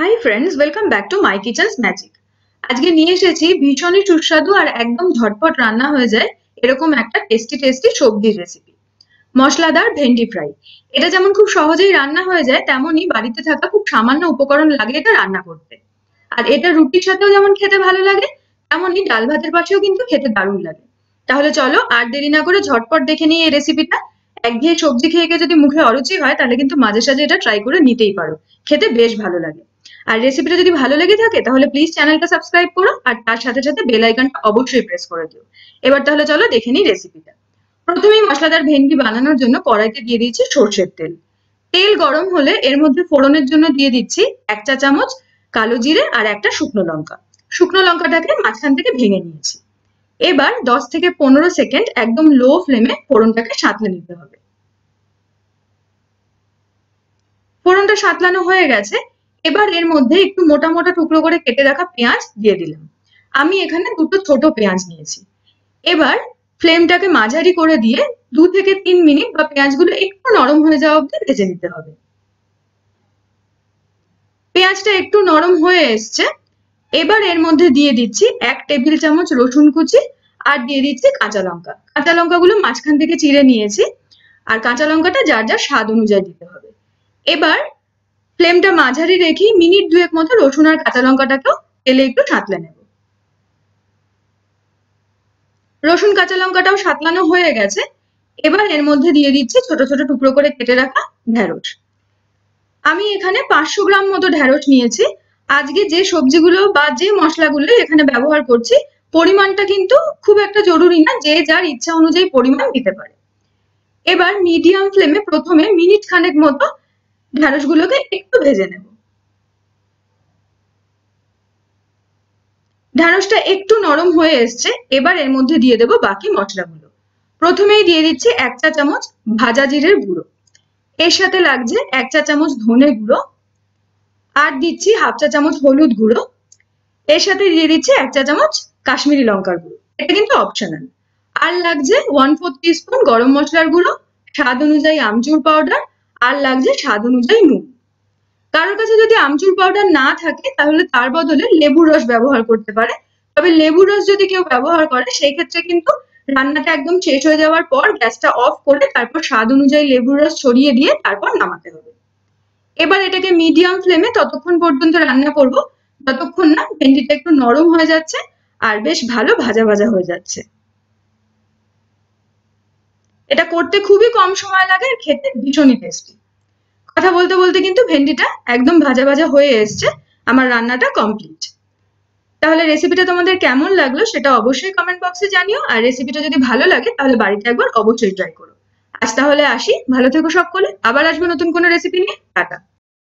high friends welcome back to my kitchens magic আজকে নিয়ে এসেছি ভীষণই সুস্বাদু আর একদম ঝটপট রান্না হয়ে যায় এরকম একটা টেস্টি টেস্টি সবজির রেসিপি মশলাদার ভেন্ডি ফ্রাই এটা যেমন খুব সহজেই রান্না হয়ে যায় তেমনই বাড়িতে থাকা খুব সামান্য উপকরণ লাগে এটা রান্না করতে আর এটা রুটির সাথেও যেমন খেতে ভালো লাগে তেমনই ডাল ভাতের পাশেও কিন্তু খেতে দারুণ লাগে তাহলে চলো আর দেরি না করে ঝটপট দেখে নিই এই রেসিপিটা একঘেয়ে সবজি খেয়ে যদি মুখে অরুচি হয় তাহলে কিন্তু মাঝে সাঝে এটা ট্রাই করে নিতেই পারো খেতে বেশ ভালো লাগে আর রেসিপিটা যদি ভালো লেগে থাকে তাহলে প্লিজ চ্যানেলটা সাবস্ক্রাইব করো আর তার সাথে সাথে বেল আইকনটা অবশ্যই প্রেস করে দিও এবার তাহলে চলো দেখে নিই রেসিপিটা প্রথমেই মশলাদার ভেন্ডি বানানোর জন্য কড়াইতে দিয়ে দিচ্ছি সর্ষের তেল তেল গরম হলে এর মধ্যে ফোড়নের জন্য দিয়ে দিচ্ছি এক চা চামচ কালো জিরে আর একটা শুকনো লঙ্কা শুকনো লঙ্কাটাকে মাঝখান থেকে ভেঙে নিয়েছি এবার দশ থেকে পনেরো সেকেন্ড একদম লো ফ্লেমে ফোড়নটাকে সাঁতলে নিতে হবে ফোড়নটা সাঁতলানো হয়ে গেছে এবার এর মধ্যে একটু মোটা মোটা টুকরো করে কেটে রাখা পেঁয়াজ দিয়ে দিলাম আমি এখানে দুটো ছোট পেঁয়াজ নিয়েছি এবার ফ্লেমটাকে মাঝারি করে দিয়ে দু থেকে তিন মিনিট বা পেঁয়াজগুলো একটু নরম হয়ে যাওয়া অব্দি ভেজে নিতে হবে পেঁয়াজটা একটু নরম হয়ে এসছে এবার এর মধ্যে দিয়ে দিচ্ছি এক টেবিল চামচ রসুন কুচি আর দিয়ে দিচ্ছি কাঁচা লঙ্কা কাঁচা লঙ্কাগুলো মাঝখান থেকে চিড়ে নিয়েছি আর কাঁচা লঙ্কাটা যার যার স্বাদ অনুযায়ী দিতে হবে এবার ফ্লেমটা মাঝারি রেখে মিনিট দুয়েক মতো রসুন আর কাঁচা লঙ্কাটাকেও তেলে একটু সাঁতলে নেব রসুন কাঁচা লঙ্কাটাও সাঁতলানো হয়ে গেছে এবার এর মধ্যে দিয়ে দিচ্ছি ছোট ছোট টুকরো করে কেটে রাখা ঢ্যাঁড়স আমি এখানে পাঁচশো গ্রাম মতো ঢ্যাঁড়স নিয়েছি আজকে যে সবজিগুলো বা যে মশলাগুলো এখানে ব্যবহার করছি পরিমাণটা কিন্তু খুব একটা জরুরি না যে যার ইচ্ছা অনুযায়ী পরিমাণ দিতে পারে এবার মিডিয়াম ফ্লেমে প্রথমে মিনিট খানেক মতো গুলোকে একটু ভেজে নেব ঢেঁড়সটা একটু নরম হয়ে এসছে এবার এর মধ্যে দিয়ে দেব বাকি মশলাগুলো প্রথমেই দিয়ে দিচ্ছি এক চা চামচ ভাজা জিরের গুঁড়ো এর সাথে লাগছে এক চা চামচ ধনে গুঁড়ো আর দিচ্ছি হাফ চা চামচ হলুদ গুঁড়ো এর সাথে দিয়ে দিচ্ছি এক চা চামচ কাশ্মীরি লঙ্কার গুঁড়ো এটা কিন্তু অপশনাল আর লাগছে ওয়ান ফোর টিস্পুন গরম মশলার গুঁড়ো স্বাদ অনুযায়ী আমচুর পাউডার আর লাগছে স্বাদ অনুযায়ী নুন কারোর কাছে যদি আমচুর পাউডার না থাকে তাহলে তার বদলে লেবুর রস ব্যবহার করতে পারে তবে লেবুর রস যদি কেউ ব্যবহার করে সেই ক্ষেত্রে কিন্তু রান্নাটা একদম শেষ হয়ে যাওয়ার পর গ্যাসটা অফ করে তারপর স্বাদ অনুযায়ী লেবুর রস ছড়িয়ে দিয়ে তারপর নামাতে হবে এবার এটাকে মিডিয়াম ফ্লেমে ততক্ষণ পর্যন্ত রান্না করব যতক্ষণ না ভেন্ডিটা একটু নরম হয়ে যাচ্ছে আর বেশ ভালো ভাজা ভাজা হয়ে যাচ্ছে এটা করতে খুবই কম সময় লাগে আর খেতে ভীষণই টেস্টি কথা বলতে বলতে কিন্তু ভেন্ডিটা একদম ভাজা ভাজা হয়ে এসছে আমার রান্নাটা কমপ্লিট তাহলে রেসিপিটা তোমাদের কেমন লাগলো সেটা অবশ্যই কমেন্ট বক্সে জানিও আর রেসিপিটা যদি ভালো লাগে তাহলে বাড়িতে একবার অবশ্যই ট্রাই করো আজ তাহলে আসি ভালো থেকো সকলে আবার আসবো নতুন কোনো রেসিপি নিয়ে টাটা